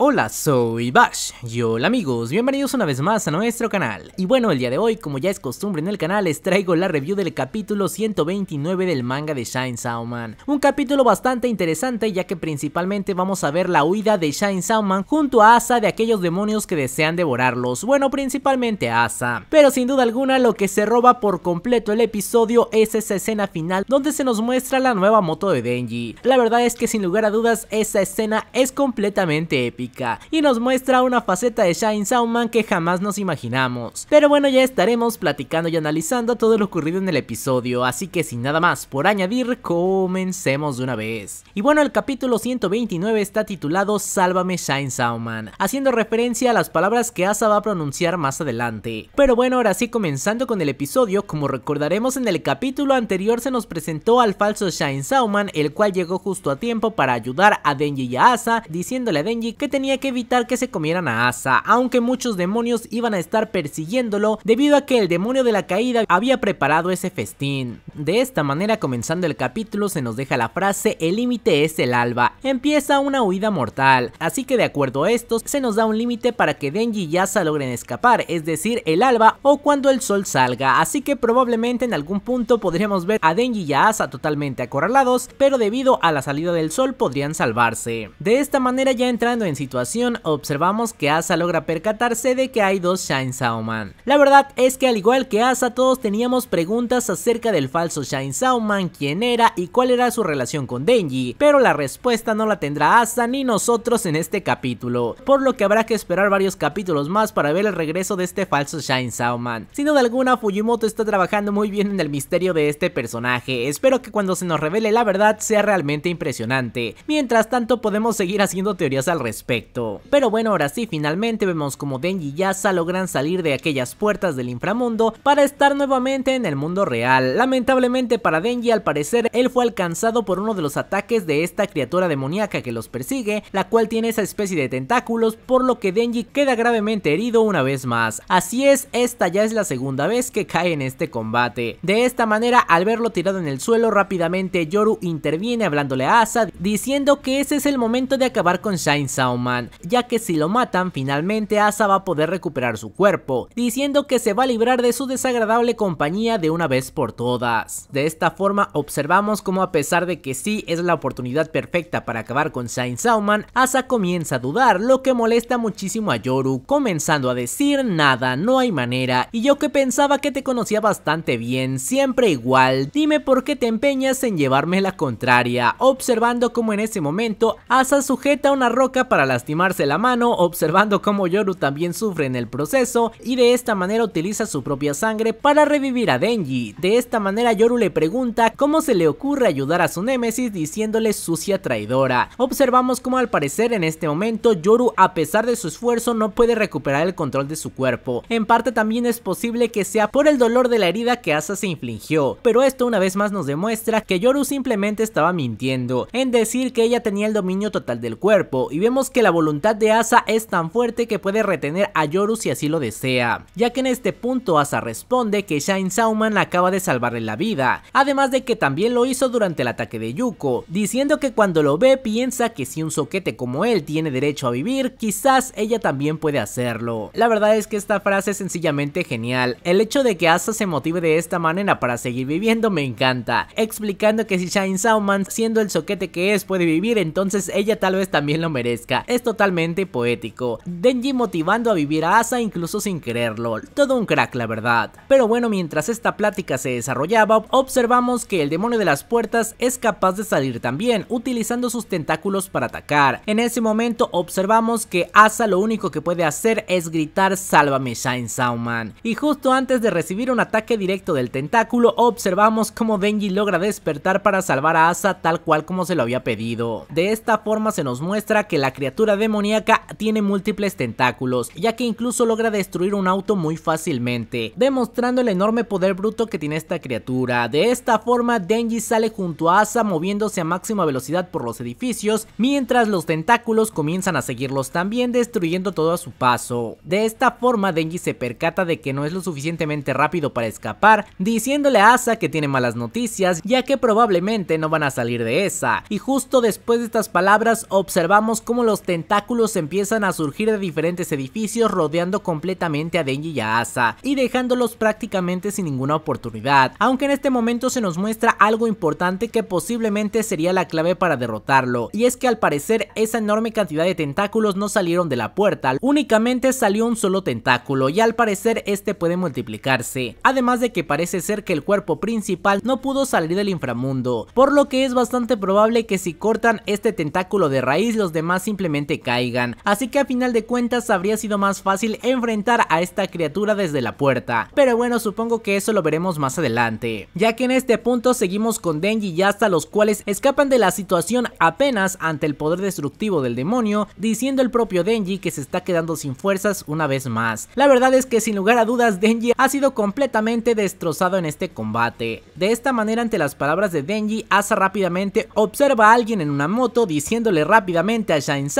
Hola, soy Bash y hola amigos, bienvenidos una vez más a nuestro canal. Y bueno, el día de hoy, como ya es costumbre en el canal, les traigo la review del capítulo 129 del manga de Shine Sauman. Un capítulo bastante interesante ya que principalmente vamos a ver la huida de Shine Sauman junto a Asa de aquellos demonios que desean devorarlos, bueno, principalmente Asa. Pero sin duda alguna, lo que se roba por completo el episodio es esa escena final donde se nos muestra la nueva moto de Denji. La verdad es que sin lugar a dudas, esa escena es completamente épica y nos muestra una faceta de Shine Sauman que jamás nos imaginamos. Pero bueno, ya estaremos platicando y analizando todo lo ocurrido en el episodio, así que sin nada más por añadir, comencemos de una vez. Y bueno, el capítulo 129 está titulado Sálvame Shine Sauman, haciendo referencia a las palabras que Asa va a pronunciar más adelante. Pero bueno, ahora sí comenzando con el episodio, como recordaremos en el capítulo anterior se nos presentó al falso Shine Sauman, el cual llegó justo a tiempo para ayudar a Denji y a Asa, diciéndole a Denji que te tenía que evitar que se comieran a Asa, aunque muchos demonios iban a estar persiguiéndolo debido a que el demonio de la caída había preparado ese festín. De esta manera comenzando el capítulo se nos deja la frase el límite es el alba, empieza una huida mortal, así que de acuerdo a esto se nos da un límite para que Denji y Asa logren escapar, es decir el alba o cuando el sol salga, así que probablemente en algún punto podríamos ver a Denji y a Asa totalmente acorralados, pero debido a la salida del sol podrían salvarse. De esta manera ya entrando en situación observamos que Asa logra percatarse de que hay dos Shine Sauman, La verdad es que al igual que Asa, todos teníamos preguntas acerca del falso Shine Sauman, quién era y cuál era su relación con Denji, pero la respuesta no la tendrá Asa ni nosotros en este capítulo, por lo que habrá que esperar varios capítulos más para ver el regreso de este falso Shine Sauman, Sin duda alguna, Fujimoto está trabajando muy bien en el misterio de este personaje, espero que cuando se nos revele la verdad sea realmente impresionante. Mientras tanto, podemos seguir haciendo teorías al respecto. Pero bueno, ahora sí, finalmente vemos como Denji y Asa logran salir de aquellas puertas del inframundo para estar nuevamente en el mundo real. Lamentablemente para Denji, al parecer, él fue alcanzado por uno de los ataques de esta criatura demoníaca que los persigue, la cual tiene esa especie de tentáculos, por lo que Denji queda gravemente herido una vez más. Así es, esta ya es la segunda vez que cae en este combate. De esta manera, al verlo tirado en el suelo, rápidamente Yoru interviene hablándole a Asa, diciendo que ese es el momento de acabar con Shine Sauma ya que si lo matan finalmente Asa va a poder recuperar su cuerpo, diciendo que se va a librar de su desagradable compañía de una vez por todas. De esta forma observamos como a pesar de que sí es la oportunidad perfecta para acabar con Shine Sauman, Asa comienza a dudar, lo que molesta muchísimo a Yoru, comenzando a decir nada, no hay manera, y yo que pensaba que te conocía bastante bien, siempre igual, dime por qué te empeñas en llevarme la contraria, observando como en ese momento Asa sujeta una roca para la lastimarse la mano, observando cómo Yoru también sufre en el proceso y de esta manera utiliza su propia sangre para revivir a Denji. De esta manera Yoru le pregunta cómo se le ocurre ayudar a su némesis diciéndole sucia traidora. Observamos cómo al parecer en este momento Yoru a pesar de su esfuerzo no puede recuperar el control de su cuerpo. En parte también es posible que sea por el dolor de la herida que Asa se infligió, pero esto una vez más nos demuestra que Yoru simplemente estaba mintiendo en decir que ella tenía el dominio total del cuerpo y vemos que que la voluntad de Asa es tan fuerte que puede retener a Yoru si así lo desea, ya que en este punto Asa responde que Shine Sauman acaba de salvarle la vida, además de que también lo hizo durante el ataque de Yuko, diciendo que cuando lo ve piensa que si un soquete como él tiene derecho a vivir, quizás ella también puede hacerlo. La verdad es que esta frase es sencillamente genial, el hecho de que Asa se motive de esta manera para seguir viviendo me encanta, explicando que si Shine Sauman siendo el soquete que es puede vivir entonces ella tal vez también lo merezca es totalmente poético. Denji motivando a vivir a Asa incluso sin quererlo, todo un crack la verdad. Pero bueno, mientras esta plática se desarrollaba, observamos que el demonio de las puertas es capaz de salir también, utilizando sus tentáculos para atacar. En ese momento observamos que Asa lo único que puede hacer es gritar Sálvame Shine Sauman. Y justo antes de recibir un ataque directo del tentáculo, observamos cómo Denji logra despertar para salvar a Asa tal cual como se lo había pedido. De esta forma se nos muestra que la criatura demoníaca tiene múltiples tentáculos, ya que incluso logra destruir un auto muy fácilmente, demostrando el enorme poder bruto que tiene esta criatura. De esta forma, Denji sale junto a Asa moviéndose a máxima velocidad por los edificios, mientras los tentáculos comienzan a seguirlos también, destruyendo todo a su paso. De esta forma, Denji se percata de que no es lo suficientemente rápido para escapar, diciéndole a Asa que tiene malas noticias, ya que probablemente no van a salir de esa. Y justo después de estas palabras, observamos cómo los tentáculos empiezan a surgir de diferentes edificios rodeando completamente a Denji y a Asa y dejándolos prácticamente sin ninguna oportunidad, aunque en este momento se nos muestra algo importante que posiblemente sería la clave para derrotarlo, y es que al parecer esa enorme cantidad de tentáculos no salieron de la puerta, únicamente salió un solo tentáculo y al parecer este puede multiplicarse, además de que parece ser que el cuerpo principal no pudo salir del inframundo, por lo que es bastante probable que si cortan este tentáculo de raíz los demás simplemente caigan, así que a final de cuentas habría sido más fácil enfrentar a esta criatura desde la puerta, pero bueno supongo que eso lo veremos más adelante, ya que en este punto seguimos con Denji y hasta los cuales escapan de la situación apenas ante el poder destructivo del demonio, diciendo el propio Denji que se está quedando sin fuerzas una vez más. La verdad es que sin lugar a dudas Denji ha sido completamente destrozado en este combate. De esta manera ante las palabras de Denji, Asa rápidamente observa a alguien en una moto diciéndole rápidamente a Shine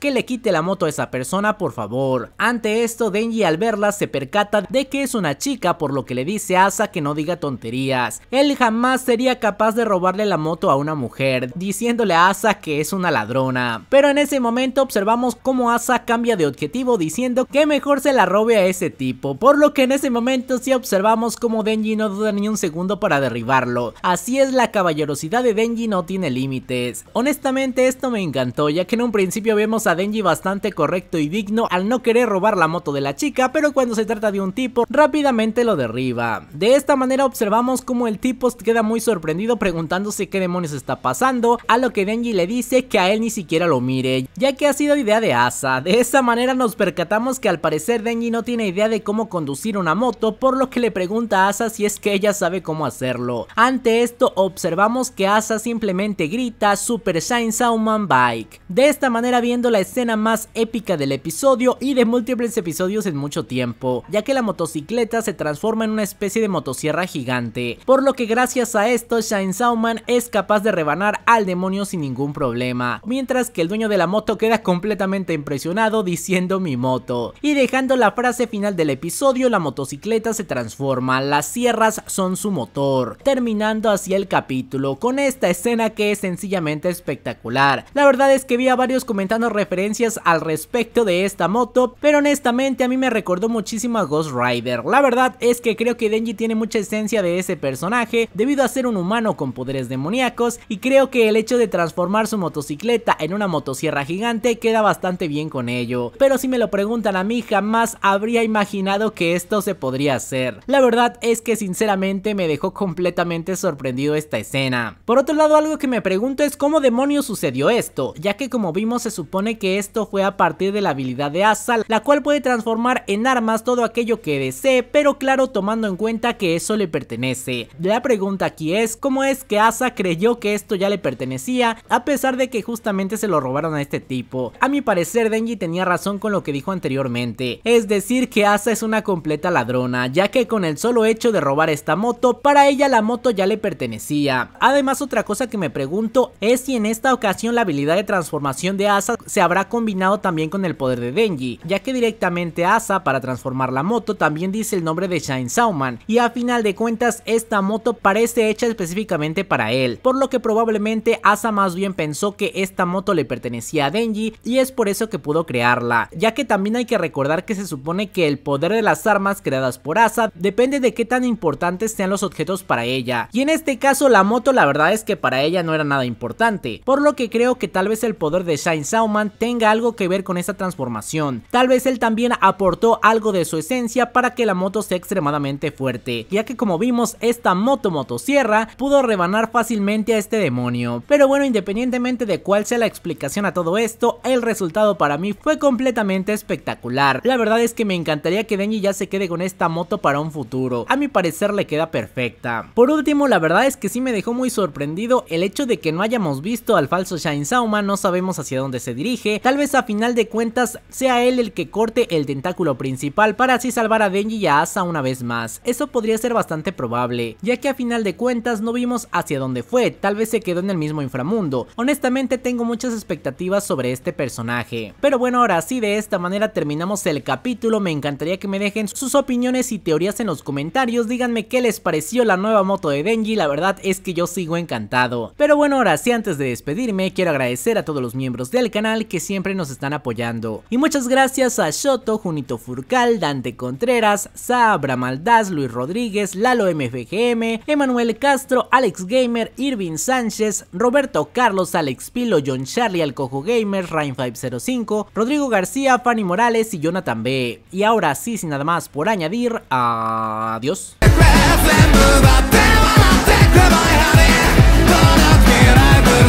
que le quite la moto a esa persona por favor. Ante esto Denji al verla se percata de que es una chica por lo que le dice a Asa que no diga tonterías. Él jamás sería capaz de robarle la moto a una mujer diciéndole a Asa que es una ladrona. Pero en ese momento observamos cómo Asa cambia de objetivo diciendo que mejor se la robe a ese tipo. Por lo que en ese momento sí observamos cómo Denji no duda ni un segundo para derribarlo. Así es la caballerosidad de Denji no tiene límites. Honestamente esto me encantó ya que en un principio vemos a Denji bastante correcto y digno al no querer robar la moto de la chica, pero cuando se trata de un tipo, rápidamente lo derriba. De esta manera observamos como el tipo queda muy sorprendido preguntándose qué demonios está pasando, a lo que Denji le dice que a él ni siquiera lo mire, ya que ha sido idea de Asa. De esta manera nos percatamos que al parecer Denji no tiene idea de cómo conducir una moto, por lo que le pregunta a Asa si es que ella sabe cómo hacerlo. Ante esto observamos que Asa simplemente grita Super Shine Sauman Bike. De esta manera viendo la escena más épica del episodio y de múltiples episodios en mucho tiempo, ya que la motocicleta se transforma en una especie de motosierra gigante, por lo que gracias a esto Shine Sauman es capaz de rebanar al demonio sin ningún problema, mientras que el dueño de la moto queda completamente impresionado diciendo mi moto, y dejando la frase final del episodio la motocicleta se transforma, las sierras son su motor, terminando así el capítulo con esta escena que es sencillamente espectacular, la verdad es que vi a varios comentando referencias al respecto de esta moto, pero honestamente a mí me recordó muchísimo a Ghost Rider. La verdad es que creo que Denji tiene mucha esencia de ese personaje debido a ser un humano con poderes demoníacos y creo que el hecho de transformar su motocicleta en una motosierra gigante queda bastante bien con ello. Pero si me lo preguntan a mí jamás habría imaginado que esto se podría hacer. La verdad es que sinceramente me dejó completamente sorprendido esta escena. Por otro lado algo que me pregunto es cómo demonios sucedió esto, ya que como vimos se supone que esto fue a partir de la habilidad de Asal, la cual puede transformar en armas todo aquello que desee, pero claro tomando en cuenta que eso le pertenece. La pregunta aquí es, ¿cómo es que Asa creyó que esto ya le pertenecía, a pesar de que justamente se lo robaron a este tipo? A mi parecer Denji tenía razón con lo que dijo anteriormente, es decir que Asa es una completa ladrona, ya que con el solo hecho de robar esta moto, para ella la moto ya le pertenecía. Además otra cosa que me pregunto es si en esta ocasión la habilidad de transformación de Asa se habrá combinado también con el poder de Denji, ya que directamente Asa para transformar la moto también dice el nombre de Shine Sauman y a final de cuentas esta moto parece hecha específicamente para él, por lo que probablemente Asa más bien pensó que esta moto le pertenecía a Denji y es por eso que pudo crearla, ya que también hay que recordar que se supone que el poder de las armas creadas por Asa depende de qué tan importantes sean los objetos para ella, y en este caso la moto la verdad es que para ella no era nada importante, por lo que creo que tal vez el poder de Shine Sauman tenga algo que ver con esta transformación. Tal vez él también aportó algo de su esencia para que la moto sea extremadamente fuerte, ya que como vimos esta moto motosierra pudo rebanar fácilmente a este demonio. Pero bueno, independientemente de cuál sea la explicación a todo esto, el resultado para mí fue completamente espectacular. La verdad es que me encantaría que Denji ya se quede con esta moto para un futuro. A mi parecer le queda perfecta. Por último, la verdad es que sí me dejó muy sorprendido el hecho de que no hayamos visto al falso Shine Sauman no sabemos hacia dónde se dirige, tal vez a final de cuentas sea él el que corte el tentáculo principal para así salvar a Denji y a Asa una vez más. Eso podría ser bastante probable, ya que a final de cuentas no vimos hacia dónde fue, tal vez se quedó en el mismo inframundo. Honestamente tengo muchas expectativas sobre este personaje. Pero bueno, ahora sí, de esta manera terminamos el capítulo, me encantaría que me dejen sus opiniones y teorías en los comentarios, díganme qué les pareció la nueva moto de Denji, la verdad es que yo sigo encantado. Pero bueno, ahora sí, antes de despedirme, quiero agradecer a todos los miembros de el canal que siempre nos están apoyando. Y muchas gracias a Shoto, Junito Furcal, Dante Contreras, Sabra Maldaz, Luis Rodríguez, Lalo MFGM, Emanuel Castro, Alex Gamer, Irving Sánchez, Roberto Carlos, Alex Pilo, John Charlie, Alcojo Gamer, Rain505, Rodrigo García, Fanny Morales y Jonathan B. Y ahora sí, sin nada más por añadir, adiós.